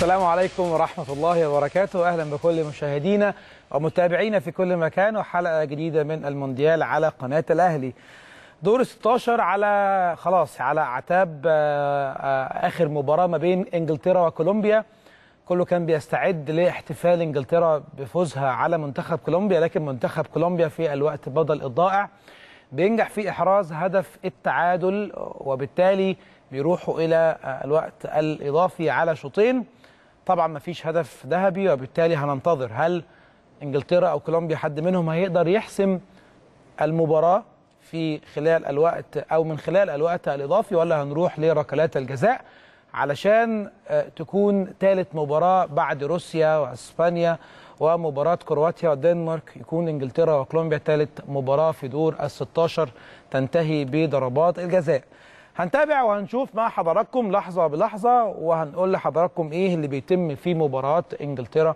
السلام عليكم ورحمة الله وبركاته أهلا بكل مشاهدينا ومتابعينا في كل مكان وحلقة جديدة من المونديال على قناة الأهلي دور 16 على خلاص على اعتاب آه، آه، آخر مباراة ما بين إنجلترا وكولومبيا كله كان بيستعد لاحتفال إنجلترا بفوزها على منتخب كولومبيا لكن منتخب كولومبيا في الوقت بدل الضائع بينجح في إحراز هدف التعادل وبالتالي بيروحوا إلى آه، الوقت الإضافي على شوطين طبعا ما فيش هدف ذهبي وبالتالي هننتظر هل انجلترا او كولومبيا حد منهم هيقدر يحسم المباراه في خلال الوقت او من خلال الوقت الاضافي ولا هنروح لركلات الجزاء علشان آه، تكون ثالث مباراه بعد روسيا واسبانيا ومباراه كرواتيا والدنمارك يكون انجلترا وكولومبيا ثالث مباراه في دور ال 16 تنتهي بضربات الجزاء هنتابع وهنشوف مع حضراتكم لحظه بلحظه وهنقول لحضراتكم ايه اللي بيتم في مباراه انجلترا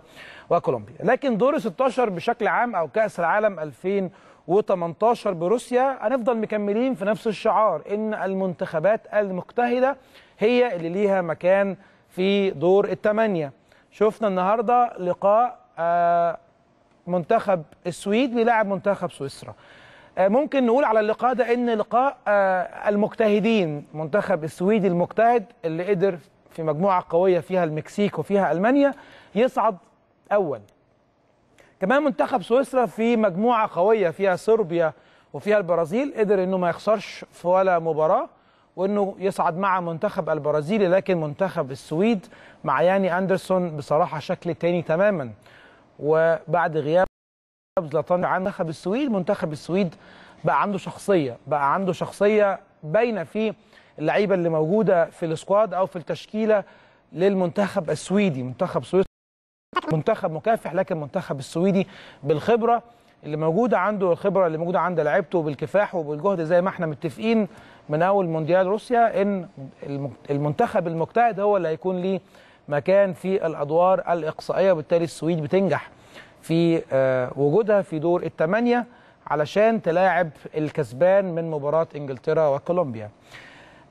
وكولومبيا لكن دور 16 بشكل عام او كاس العالم 2018 بروسيا هنفضل مكملين في نفس الشعار ان المنتخبات المجتهده هي اللي ليها مكان في دور الثمانيه شفنا النهارده لقاء آه، منتخب السويد بيلعب منتخب سويسرا آه، ممكن نقول على اللقاء ده ان لقاء آه، المجتهدين منتخب السويدي المجتهد اللي قدر في مجموعه قويه فيها المكسيك وفيها المانيا يصعد اول كمان منتخب سويسرا في مجموعه قويه فيها صربيا وفيها البرازيل قدر انه ما يخسرش في ولا مباراه وانه يصعد مع منتخب البرازيلي لكن منتخب السويد مع ياني اندرسون بصراحه شكل تاني تماما وبعد غياب زلاتان عن منتخب السويد منتخب السويد بقى عنده شخصيه بقى عنده شخصيه باينه في اللعيبه اللي موجوده في السكواد او في التشكيله للمنتخب السويدي منتخب سويسرا منتخب مكافح لكن المنتخب السويدي بالخبره اللي موجوده عنده الخبره اللي موجوده عند لعيبته بالكفاح وبالجهد زي ما احنا متفقين من اول مونديال روسيا ان المنتخب المجتهد هو اللي هيكون ليه مكان في الادوار الاقصائيه وبالتالي السويد بتنجح في آه، وجودها في دور الثمانيه علشان تلاعب الكسبان من مباراه انجلترا وكولومبيا.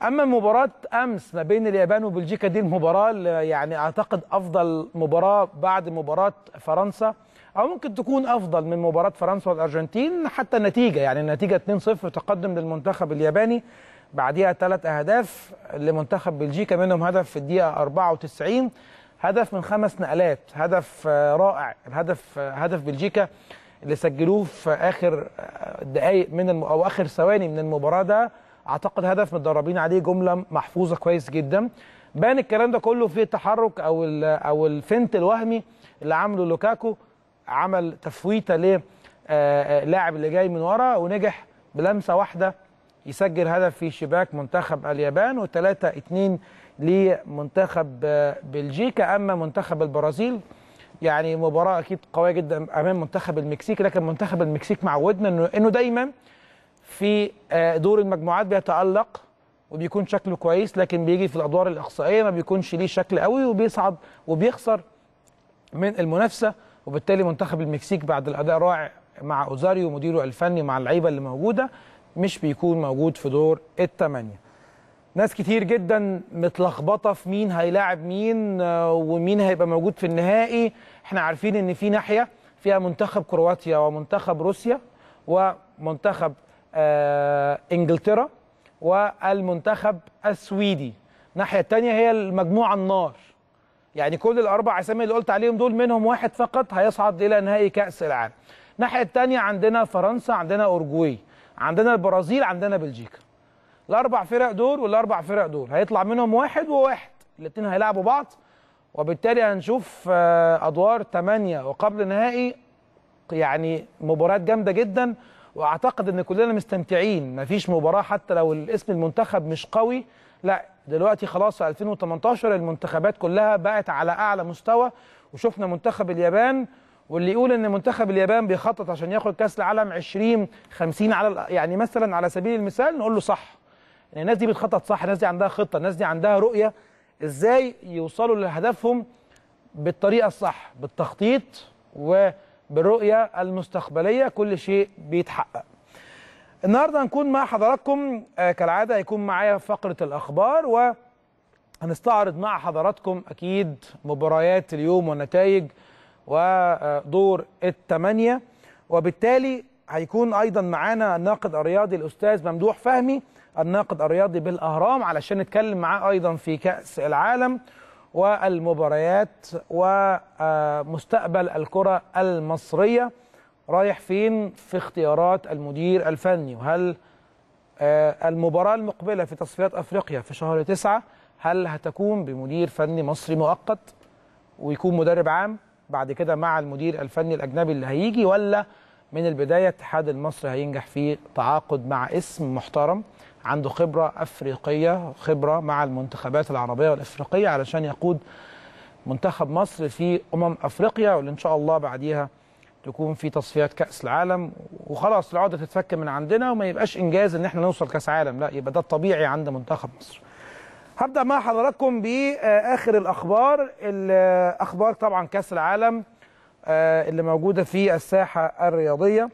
اما مباراه امس ما بين اليابان وبلجيكا دي المباراه يعني اعتقد افضل مباراه بعد مباراه فرنسا او ممكن تكون افضل من مباراه فرنسا والارجنتين حتى النتيجه يعني النتيجه 2-0 تقدم للمنتخب الياباني بعدها ثلاث اهداف لمنتخب بلجيكا منهم هدف في الدقيقه 94 هدف من خمس نقلات هدف آه، رائع الهدف آه، هدف بلجيكا اللي سجلوه في اخر آه، دقائق من الم... او اخر ثواني من المباراه ده اعتقد هدف متدربين عليه جمله محفوظه كويس جدا بان الكلام ده كله في التحرك او ال... او الفنت الوهمي اللي عمله لوكاكو عمل تفويته للاعب اللي جاي من ورا ونجح بلمسه واحده يسجل هدف في شباك منتخب اليابان و3-2 لمنتخب بلجيكا اما منتخب البرازيل يعني مباراه اكيد قويه جدا امام منتخب المكسيك لكن منتخب المكسيك معودنا انه انه دايما في آه، دور المجموعات بيتالق وبيكون شكله كويس لكن بيجي في الادوار الاقصائيه ما بيكونش ليه شكل قوي وبيصعد وبيخسر من المنافسه وبالتالي منتخب المكسيك بعد الاداء الرائع مع اوزاريو مديره الفني مع اللعيبه اللي موجوده مش بيكون موجود في دور الثمانيه. ناس كتير جدا متلخبطه في مين هيلاعب مين آه، ومين هيبقى موجود في النهائي، احنا عارفين ان في ناحيه فيها منتخب كرواتيا ومنتخب روسيا ومنتخب آه انجلترا والمنتخب السويدي. الناحيه الثانيه هي المجموعه النار. يعني كل الاربع اسامي اللي قلت عليهم دول منهم واحد فقط هيصعد الى نهائي كاس العالم. الناحيه الثانيه عندنا فرنسا عندنا اورجواي عندنا البرازيل عندنا بلجيكا الاربع فرق دول والاربع فرق دول هيطلع منهم واحد وواحد الاثنين هيلعبوا بعض وبالتالي هنشوف آه، ادوار ثمانية وقبل نهائي يعني مباريات جامده جدا واعتقد ان كلنا مستمتعين مفيش مباراه حتى لو الاسم المنتخب مش قوي لا دلوقتي خلاص 2018 المنتخبات كلها بقت على اعلى مستوى وشفنا منتخب اليابان واللي يقول ان منتخب اليابان بيخطط عشان ياخد كاس العالم 20 50 على يعني مثلا على سبيل المثال نقول له صح ان يعني الناس دي بتخطط صح الناس دي عندها خطه الناس دي عندها رؤيه ازاي يوصلوا لهدفهم بالطريقه الصح بالتخطيط وبالرؤيه المستقبليه كل شيء بيتحقق النهارده هنكون مع حضراتكم آه، كالعاده هيكون معايا فقره الاخبار وهنستعرض مع حضراتكم اكيد مباريات اليوم والنتائج ودور الثمانية وبالتالي هيكون أيضا معانا الناقد الرياضي الأستاذ ممدوح فهمي الناقد الرياضي بالأهرام علشان نتكلم معاه أيضا في كأس العالم والمباريات ومستقبل الكرة المصرية رايح فين في اختيارات المدير الفني وهل آه، المباراة المقبلة في تصفيات أفريقيا في شهر تسعة هل هتكون بمدير فني مصري مؤقت ويكون مدرب عام بعد كده مع المدير الفني الاجنبي اللي هيجي ولا من البدايه الاتحاد المصري هينجح في تعاقد مع اسم محترم عنده خبره افريقيه خبره مع المنتخبات العربيه والافريقيه علشان يقود منتخب مصر في امم افريقيا واللي ان شاء الله بعديها تكون في تصفيات كاس العالم وخلاص العوده تتفك من عندنا وما يبقاش انجاز ان احنا نوصل كاس عالم لا يبقى ده الطبيعي عند منتخب مصر هبدا مع حضراتكم باخر الاخبار الاخبار طبعا كاس العالم آه، اللي موجوده في الساحه الرياضيه